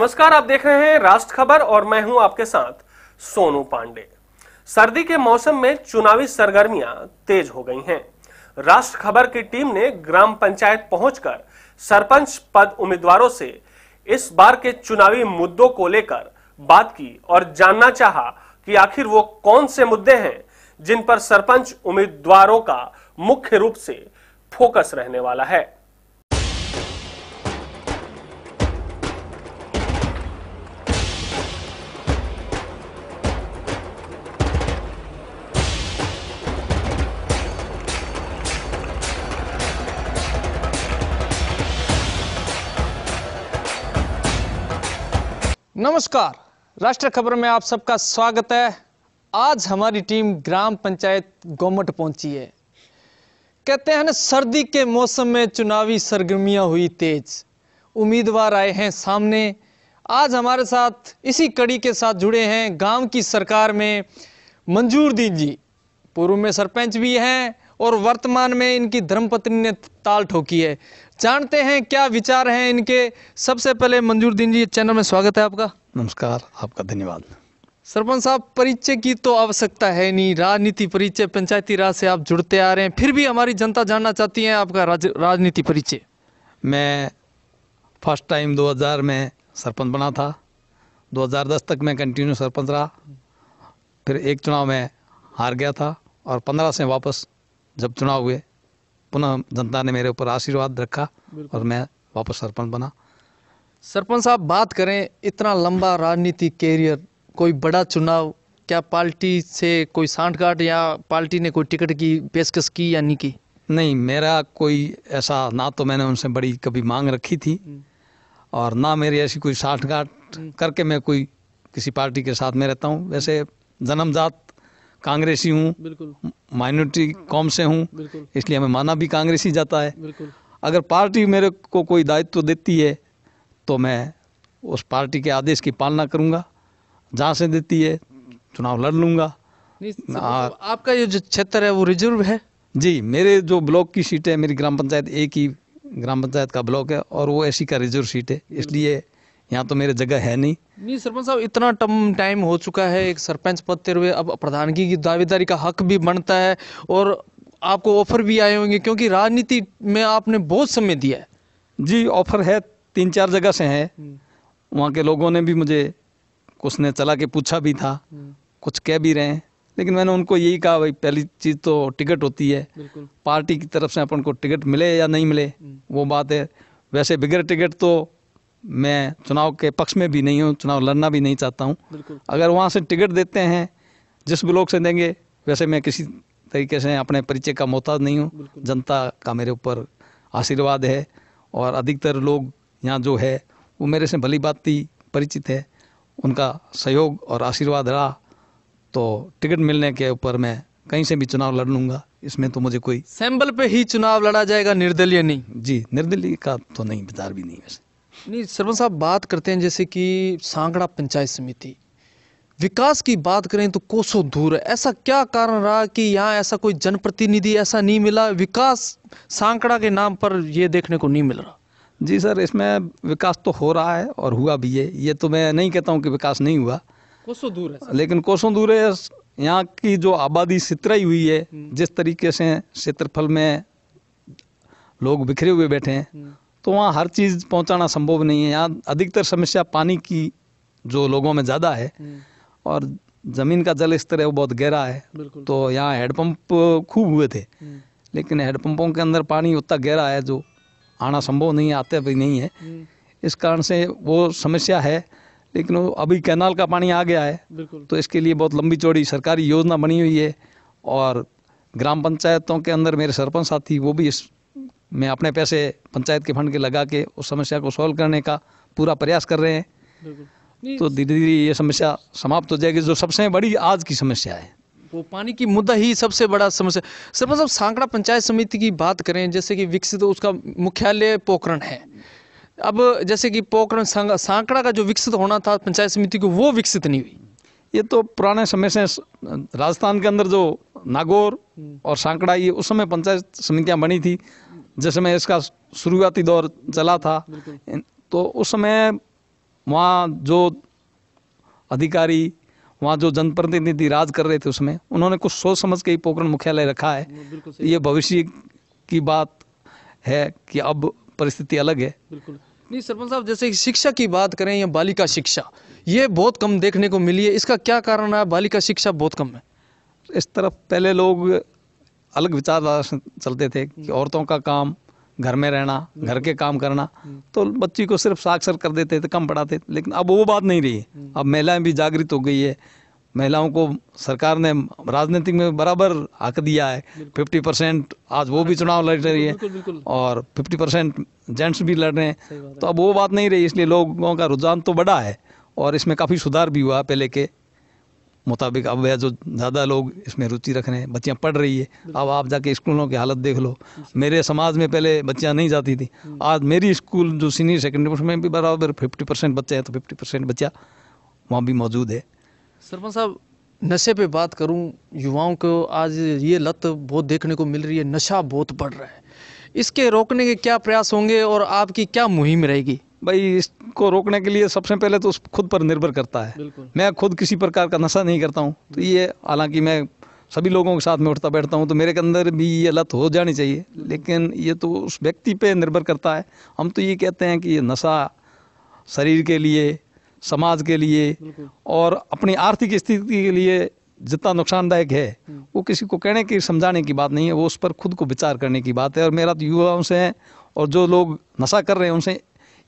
नमस्कार आप देख रहे हैं राष्ट्र खबर और मैं हूं आपके साथ सोनू पांडे सर्दी के मौसम में चुनावी सरगर्मियां तेज हो गई हैं राष्ट्र खबर की टीम ने ग्राम पंचायत पहुंचकर सरपंच पद उम्मीदवारों से इस बार के चुनावी मुद्दों को लेकर बात की और जानना चाहा कि आखिर वो कौन से मुद्दे हैं जिन पर सरपंच उम्मीदवारों का मुख्य रूप से फोकस रहने वाला है नमस्कार राष्ट्र खबर में आप सबका स्वागत है आज हमारी टीम ग्राम पंचायत गोमट पहुंची है कहते हैं ना सर्दी के मौसम में चुनावी सरगर्मियां हुई तेज उम्मीदवार आए हैं सामने आज हमारे साथ इसी कड़ी के साथ जुड़े हैं गांव की सरकार में मंजूर दीन जी पूर्व में सरपंच भी हैं और वर्तमान में इनकी धर्मपत्नी ने ताल ठोकी है जानते हैं क्या विचार हैं इनके सबसे पहले मंजूर दीन जी चैनल में स्वागत है आपका नमस्कार आपका धन्यवाद सरपंच साहब परिचय की तो आवश्यकता है नहीं राजनीति परिचय पंचायती राज से आप जुड़ते आ रहे हैं फिर भी हमारी जनता जानना चाहती है आपका राज राजनीति परिचय मैं फर्स्ट टाइम 2000 में सरपंच बना था 2010 तक मैं कंटिन्यू सरपंच रहा फिर एक चुनाव में हार गया था और 15 से वापस जब चुनाव हुए पुनः जनता ने मेरे ऊपर आशीर्वाद रखा और मैं वापस सरपंच बना सरपंच साहब बात करें इतना लंबा राजनीतिक कैरियर कोई बड़ा चुनाव क्या पार्टी से कोई सांठगांठ या पार्टी ने कोई टिकट की पेशकश की या नहीं की नहीं मेरा कोई ऐसा ना तो मैंने उनसे बड़ी कभी मांग रखी थी हम्म। और ना मेरी ऐसी कोई साठगांठ हम्म। करके मैं कोई किसी पार्टी के साथ में रहता हूँ वैसे जन्मजात कांग्रेसी हूँ माइनॉरिटी कौम से हूँ इसलिए हमें माना भी कांग्रेस ही जाता है अगर पार्टी मेरे को कोई दायित्व देती है तो मैं उस पार्टी के आदेश की पालना करूँगा जहाँ से देती है चुनाव लड़ लूँगा तो आपका ये जो क्षेत्र है वो रिजर्व है जी मेरे जो ब्लॉक की सीट है मेरी ग्राम पंचायत एक ही ग्राम पंचायत का ब्लॉक है और वो एसी का रिजर्व सीट है इसलिए यहाँ तो मेरे जगह है नहीं नहीं सरपंच साहब इतना टम टाइम हो चुका है एक सरपंच पद तेरे हुए अब प्रधानगी की दावेदारी का हक भी बनता है और आपको ऑफर भी आए होंगे क्योंकि राजनीति में आपने बहुत समय दिया है जी ऑफर है तीन चार जगह से है हम्म। वहाँ के लोगों ने भी मुझे कुछ ने चला के पूछा भी था हम्म। कुछ कह भी रहे हैं लेकिन मैंने उनको यही कहा भाई पहली चीज़ तो टिकट होती है पार्टी की तरफ से अपन को टिकट मिले या नहीं मिले हम्म। वो बात है वैसे बिगर टिकट तो मैं चुनाव के पक्ष में भी नहीं हूँ चुनाव लड़ना भी नहीं चाहता हूँ अगर वहाँ से टिकट देते हैं जिस ब्लॉक से देंगे वैसे मैं किसी तरीके से अपने परिचय का मोहताज नहीं हूँ जनता का मेरे ऊपर आशीर्वाद है और अधिकतर लोग यहाँ जो है वो मेरे से भली बात ही परिचित है उनका सहयोग और आशीर्वाद रहा तो टिकट मिलने के ऊपर मैं कहीं से भी चुनाव लड़ लूंगा इसमें तो मुझे कोई सैंबल पे ही चुनाव लड़ा जाएगा निर्दलीय नहीं जी निर्दलीय का तो नहीं विचार भी नहीं वैसे नहीं सरवन साहब बात करते हैं जैसे कि सांगड़ा पंचायत समिति विकास की बात करें तो कोसों दूर है ऐसा क्या कारण रहा कि यहाँ ऐसा कोई जनप्रतिनिधि ऐसा नहीं मिला विकास सांकड़ा के नाम पर ये देखने को नहीं मिल रहा जी सर इसमें विकास तो हो रहा है और हुआ भी है ये तो मैं नहीं कहता हूँ कि विकास नहीं हुआ कोसों दूर है लेकिन कोसों दूर है यहाँ की जो आबादी सितरई हुई है हम्म। जिस तरीके से क्षेत्रफल में लोग बिखरे हुए बैठे हैं हम्म। तो वहाँ हर चीज़ पहुँचाना संभव नहीं है यहाँ अधिकतर समस्या पानी की जो लोगों में ज़्यादा है हम्म। और ज़मीन का जल स्तर है वो बहुत गहरा है तो यहाँ हैडपम्प खूब हुए थे हम्म। लेकिन हैडपम्पों के अंदर पानी उतना गहरा है जो आना संभव नहीं है आते भी नहीं है हम्म। इस कारण से वो समस्या है लेकिन वो अभी कैनाल का पानी आ गया है तो इसके लिए बहुत लंबी चौड़ी सरकारी योजना बनी हुई है और ग्राम पंचायतों के अंदर मेरे सरपंच साथी वो भी इस में अपने पैसे पंचायत के फंड के लगा के उस समस्या को सॉल्व करने का पूरा प्रयास कर रहे हैं तो धीरे धीरे ये समस्या समाप्त हो जाएगी जो सबसे बड़ी आज की समस्या है वो पानी की मुद्दा ही सबसे बड़ा समस्या सर मतलब सांकड़ा पंचायत समिति की बात करें जैसे कि विकसित तो उसका मुख्यालय पोखरण है अब जैसे कि पोखरण सांकड़ा का जो विकसित होना था पंचायत समिति को वो विकसित नहीं हुई ये तो पुराने समय से राजस्थान के अंदर जो नागौर हम्म। और सांकड़ा ये उस समय पंचायत समितियाँ बनी थी जैसे मैं इसका शुरुआती दौर चला था तो उस समय वहाँ जो अधिकारी वहाँ जो जनप्रतिनिधि राज कर रहे थे उसमें उन्होंने कुछ सोच समझ के ही पोखरण मुख्यालय रखा है ये भविष्य की बात है कि अब परिस्थिति अलग है नहीं सरपंच साहब जैसे शिक्षा की बात करें या बालिका शिक्षा ये बहुत कम देखने को मिली है इसका क्या कारण है बालिका शिक्षा बहुत कम है इस तरफ पहले लोग अलग विचारधारा चलते थे कि हम्म। औरतों का काम घर में रहना घर हम्म। के काम करना हम्म। तो बच्ची को सिर्फ साक्षर कर देते थे कम पढ़ाते थे लेकिन अब वो बात नहीं रही अब महिलाएं भी जागृत हो गई है महिलाओं को सरकार ने राजनीतिक में बराबर हक दिया है फिफ्टी परसेंट आज वो भी चुनाव लड़ रही है और फिफ्टी परसेंट जेंट्स भी लड़ रहे हैं तो अब वो बात नहीं रही इसलिए लोगों का रुझान तो बड़ा है और इसमें काफ़ी सुधार भी हुआ है पहले के मुताबिक अब वह जो ज़्यादा लोग इसमें रुचि रख रहे हैं बच्चियाँ पढ़ रही है अब आप जाके स्कूलों की हालत देख लो मेरे समाज में पहले बच्चियाँ नहीं जाती थी हम्म। आज मेरी स्कूल जो सीनियर सेकेंडरी उसमें भी बराबर फिफ्टी परसेंट बच्चे हैं तो फिफ्टी परसेंट बच्चा वहाँ भी मौजूद है सरपंच साहब नशे पे बात करूँ युवाओं को आज ये लत बहुत देखने को मिल रही है नशा बहुत बढ़ रहा है इसके रोकने के क्या प्रयास होंगे और आपकी क्या मुहिम रहेगी भाई इसको रोकने के लिए सबसे पहले तो उस खुद पर निर्भर करता है मैं खुद किसी प्रकार का नशा नहीं करता हूँ तो ये हालांकि मैं सभी लोगों के साथ में उठता बैठता हूँ तो मेरे के अंदर भी ये लत हो जानी चाहिए लेकिन ये तो उस व्यक्ति पे निर्भर करता है हम तो ये कहते हैं कि ये नशा शरीर के लिए समाज के लिए और अपनी आर्थिक स्थिति के लिए जितना नुकसानदायक है हम्म। वो किसी को कहने की समझाने की बात नहीं है वो उस पर खुद को विचार करने की बात है और मेरा तो युवाओं से और जो लोग नशा कर रहे हैं उनसे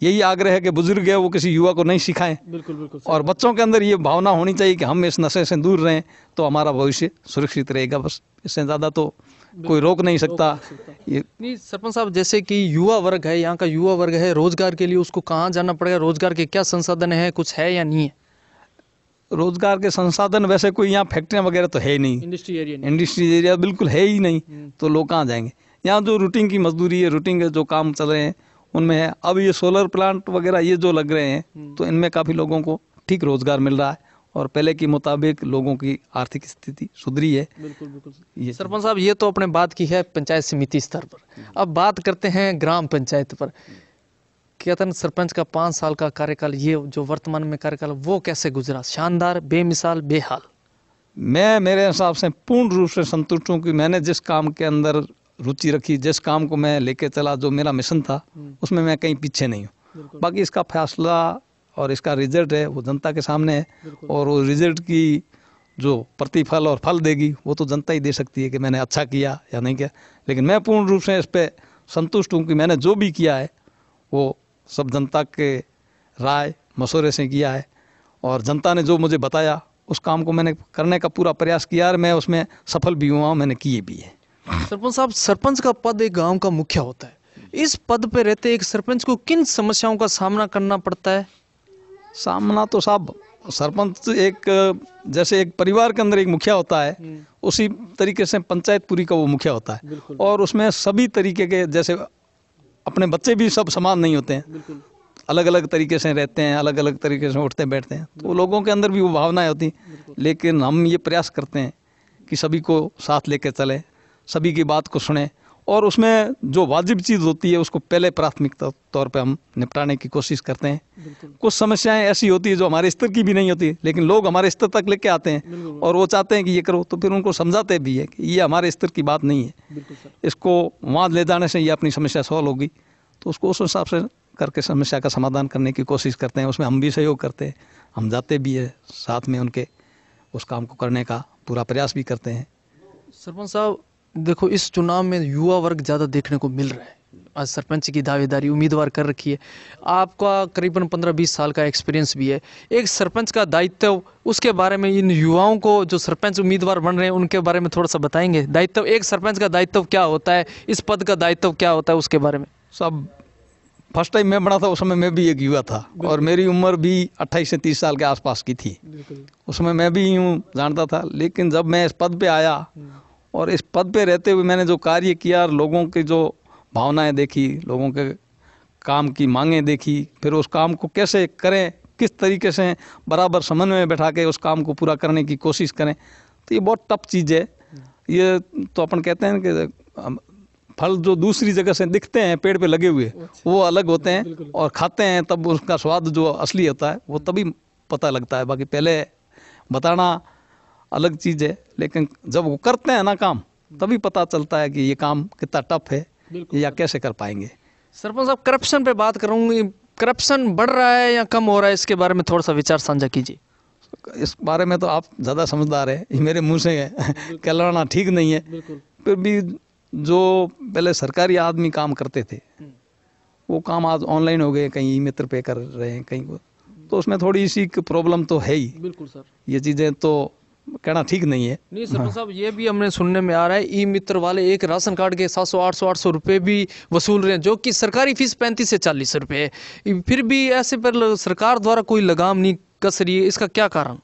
यही आग्रह है कि बुजुर्ग है वो किसी युवा को नहीं सिखाएं बिल्कुल बिल्कुल और बच्चों के अंदर ये भावना होनी चाहिए कि हम इस नशे से दूर रहें तो हमारा भविष्य सुरक्षित रहेगा बस इससे ज़्यादा तो कोई रोक नहीं सकता ये नहीं सरपंच साहब जैसे कि युवा वर्ग है यहाँ का युवा वर्ग है रोजगार के लिए उसको कहाँ जाना पड़ेगा रोजगार के क्या संसाधन है कुछ है या नहीं है रोजगार के संसाधन वैसे कोई यहाँ फैक्ट्रियाँ वगैरह तो है नहीं इंडस्ट्री एरिया इंडस्ट्री एरिया बिल्कुल है ही नहीं हम्म। तो लोग कहाँ जाएंगे यहाँ जो रूटीन की मजदूरी है रूटीन के जो काम चल रहे हैं उनमें है अब ये सोलर प्लांट वगैरह ये जो लग रहे हैं हम्म। तो इनमें काफ़ी लोगों को ठीक रोजगार मिल रहा है और पहले के मुताबिक लोगों की आर्थिक स्थिति सुधरी है बिल्कुल बिल्कुल ये सरपंच साहब ये तो अपने बात की है पंचायत समिति स्तर पर हम्म। अब बात करते हैं ग्राम पंचायत पर कहते सरपंच का पाँच साल का कार्यकाल ये जो वर्तमान में कार्यकाल वो कैसे गुजरा शानदार बेमिसाल बेहाल मैं मेरे हिसाब से पूर्ण रूप से संतुष्ट हूँ कि मैंने जिस काम के अंदर रुचि रखी जिस काम को मैं लेके चला जो मेरा मिशन था हम्म। उसमें मैं कहीं पीछे नहीं हूँ बाकी इसका फैसला और इसका रिजल्ट है वो जनता के सामने है और वो रिजल्ट की जो प्रतिफल और फल देगी वो तो जनता ही दे सकती है कि मैंने अच्छा किया या नहीं किया लेकिन मैं पूर्ण रूप से इस पर संतुष्ट हूँ कि मैंने जो भी किया है वो सब जनता के राय मशोरे से किया है और जनता ने जो मुझे बताया उस काम को मैंने करने का पूरा प्रयास किया और मैं उसमें सफल भी हुआ मैंने किए भी है सरपंच साहब सरपंच का पद एक गांव का मुखिया होता है इस पद पे रहते एक सरपंच को किन समस्याओं का सामना करना पड़ता है सामना तो साहब सरपंच तो एक जैसे एक परिवार के अंदर एक मुखिया होता है हम्म। उसी तरीके से पंचायत पूरी का वो मुखिया होता है और उसमें सभी तरीके के जैसे अपने बच्चे भी सब समान नहीं होते हैं अलग अलग तरीके से रहते हैं अलग अलग तरीके से उठते बैठते हैं तो लोगों के अंदर भी वो भावनाएं होती लेकिन हम ये प्रयास करते हैं कि सभी को साथ लेकर चलें सभी की बात को सुने और उसमें जो वाजिब चीज़ होती है उसको पहले प्राथमिकता तौर पे हम निपटाने की कोशिश करते हैं कुछ समस्याएं ऐसी होती है जो हमारे स्तर की भी नहीं होती लेकिन लोग हमारे स्तर तक लेके आते हैं और वो चाहते हैं कि ये करो तो फिर उनको समझाते भी है कि ये हमारे स्तर की बात नहीं है इसको वहाँ ले जाने से ये अपनी समस्या सॉल्व होगी तो उसको उस हिसाब से करके समस्या का समाधान करने की कोशिश करते हैं उसमें हम भी सहयोग करते हैं हम जाते भी है साथ में उनके उस काम को करने का पूरा प्रयास भी करते हैं सरपंच साहब देखो इस चुनाव में युवा वर्ग ज़्यादा देखने को मिल रहा है आज सरपंच की दावेदारी उम्मीदवार कर रखी है आपका करीबन पंद्रह बीस साल का एक्सपीरियंस भी है एक सरपंच का दायित्व उसके बारे में इन युवाओं को जो सरपंच उम्मीदवार बन रहे हैं उनके बारे में थोड़ा सा बताएंगे दायित्व एक सरपंच का दायित्व क्या होता है इस पद का दायित्व क्या होता है उसके बारे में सब फर्स्ट टाइम मैं बना था उस समय मैं भी एक युवा था और मेरी उम्र भी अट्ठाईस से तीस साल के आसपास की थी उस समय मैं भी यूँ जानता था लेकिन जब मैं इस पद पर आया हम्म। और इस पद पे रहते हुए मैंने जो कार्य किया और लोगों की जो भावनाएं देखी लोगों के काम की मांगें देखी फिर उस काम को कैसे करें किस तरीके से बराबर समन्वय में बैठा के उस काम को पूरा करने की कोशिश करें तो ये बहुत टफ चीज़ है ये तो अपन कहते हैं कि फल जो दूसरी जगह से दिखते हैं पेड़ पे लगे हुए अच्छा। वो अलग होते हैं और खाते हैं तब उसका स्वाद जो असली होता है वो तभी पता लगता है बाकी पहले बताना अलग चीज़ है लेकिन जब वो करते हैं ना काम तभी पता चलता है कि ये काम कितना टफ है या कैसे कर पाएंगे सरपंच साहब करप्शन पे बात करूँगी करप्शन बढ़ रहा है या कम हो रहा है इसके बारे में थोड़ा सा विचार साझा कीजिए इस बारे में तो आप ज़्यादा समझदार है ये मेरे मुंह से है कहलाना ठीक नहीं है फिर भी जो पहले सरकारी आदमी काम करते थे हम्म। वो काम आज ऑनलाइन हो गए कहीं ई मित्र पे कर रहे हैं कहीं को तो उसमें थोड़ी इसी की प्रॉब्लम तो है ही बिल्कुल सर ये चीज़ें तो कहना ठीक नहीं है नहीं सर हाँ। साहब ये भी हमने सुनने में आ रहा है ई मित्र वाले एक राशन कार्ड के सौ आठ सौ रुपए भी वसूल रहे हैं जो कि सरकारी फीस पैंतीस से चालीस रुपए है फिर भी ऐसे पर सरकार द्वारा कोई लगाम नहीं कस रही है इसका क्या कारण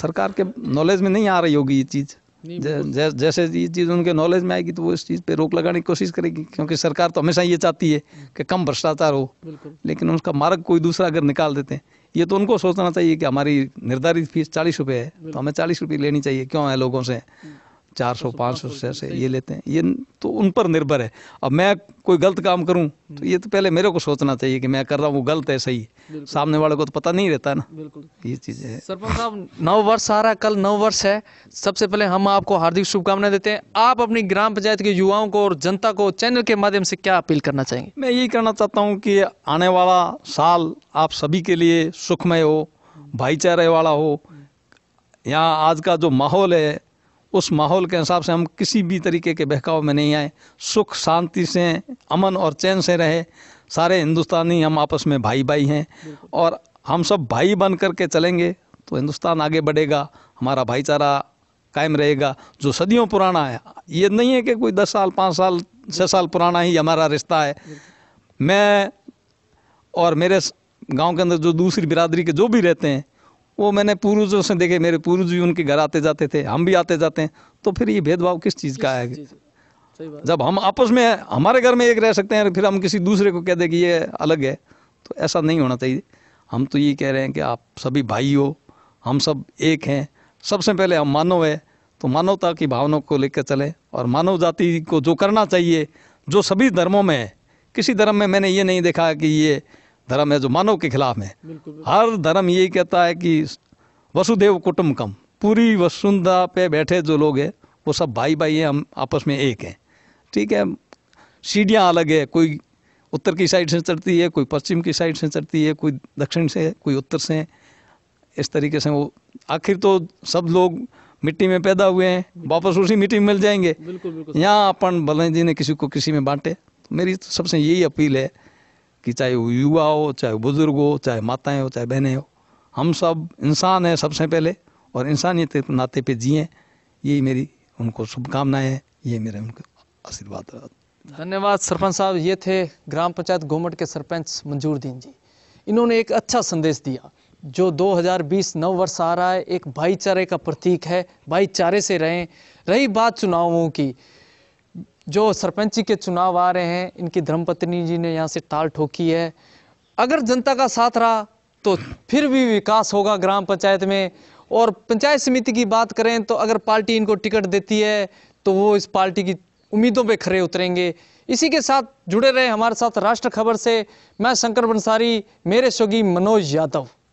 सरकार के नॉलेज में नहीं आ रही होगी ये चीज़ जैसे ये चीज़ उनके नॉलेज में आएगी तो वो इस चीज़ पे रोक लगाने की कोशिश करेगी क्योंकि सरकार तो हमेशा ये चाहती है कि कम भ्रष्टाचार हो लेकिन उसका मार्ग कोई दूसरा अगर निकाल देते हैं ये तो उनको सोचना चाहिए कि हमारी निर्धारित फीस चालीस रुपये है तो हमें चालीस रुपये लेनी चाहिए क्यों है लोगों से चार सौ पाँच सौ से ऐसे ये लेते हैं ये तो उन पर निर्भर है अब मैं कोई गलत काम करूं तो ये तो पहले मेरे को सोचना चाहिए कि मैं कर रहा हूँ वो गलत है सही सामने वाले को तो पता नहीं रहता ना बिल्कुल ये चीज़ें है सरपंच साहब नव वर्ष आ रहा है कल नव वर्ष है सबसे पहले हम आपको हार्दिक शुभकामनाएं देते हैं आप अपनी ग्राम पंचायत के युवाओं को और जनता को चैनल के माध्यम से क्या अपील करना चाहेंगे मैं यही करना चाहता हूँ कि आने वाला साल आप सभी के लिए सुखमय हो भाईचारे वाला हो यहाँ आज का जो माहौल है उस माहौल के हिसाब से हम किसी भी तरीके के बहकाव में नहीं आए सुख शांति से अमन और चैन से रहे सारे हिंदुस्तानी हम आपस में भाई भाई हैं और हम सब भाई बन कर के चलेंगे तो हिंदुस्तान आगे बढ़ेगा हमारा भाईचारा कायम रहेगा जो सदियों पुराना है ये नहीं है कि कोई दस साल पाँच साल छः साल पुराना ही हमारा रिश्ता है मैं और मेरे गांव के अंदर जो दूसरी बिरादरी के जो भी रहते हैं वो मैंने पूर्वजों से देखे मेरे पूर्वज भी उनके घर आते जाते थे हम भी आते जाते हैं तो फिर ये भेदभाव किस चीज़ का है जब हम आपस में हमारे घर में एक रह सकते हैं फिर हम किसी दूसरे को कह दें कि ये अलग है तो ऐसा नहीं होना चाहिए हम तो ये कह रहे हैं कि आप सभी भाई हो हम सब एक हैं सबसे पहले हम मानव है तो मानवता की भावना को लेकर चलें और मानव जाति को जो करना चाहिए जो सभी धर्मों में है किसी धर्म में मैंने ये नहीं देखा कि ये धर्म है जो मानव के खिलाफ है हर धर्म यही कहता है कि वसुदेव कुटुम्बकम पूरी वसुंधरा पे बैठे जो लोग हैं वो सब भाई भाई हैं हम आपस में एक हैं ठीक है सीढ़ियाँ अलग है कोई उत्तर की साइड से चढ़ती है कोई पश्चिम की साइड से चढ़ती है कोई दक्षिण से कोई उत्तर से इस तरीके से वो आखिर तो सब लोग मिट्टी में पैदा हुए हैं वापस उसी मिट्टी में मिल जाएंगे बिल्कुल बिल्कुल यहाँ अपन बलन जी ने किसी को किसी में बांटे मेरी सबसे यही अपील है कि चाहे वो युवा हो चाहे बुज़ुर्ग हो चाहे माताएं हो चाहे बहनें हो हम सब इंसान हैं सबसे पहले और इंसानियत नाते पे जिए यही मेरी उनको शुभकामनाएं हैं ये मेरे उनके आशीर्वाद धन्यवाद सरपंच साहब ये थे ग्राम पंचायत गोमट के सरपंच मंजूर दीन जी इन्होंने एक अच्छा संदेश दिया जो 2020 नव वर्ष आ रहा है एक भाईचारे का प्रतीक है भाईचारे से रहें रही बात चुनावों की जो सरपंच के चुनाव आ रहे हैं इनकी धर्मपत्नी जी ने यहाँ से टाल ठोकी है अगर जनता का साथ रहा तो फिर भी विकास होगा ग्राम पंचायत में और पंचायत समिति की बात करें तो अगर पार्टी इनको टिकट देती है तो वो इस पार्टी की उम्मीदों पे खड़े उतरेंगे इसी के साथ जुड़े रहे हमारे साथ राष्ट्र खबर से मैं शंकर बंसारी मेरे स्वगी मनोज यादव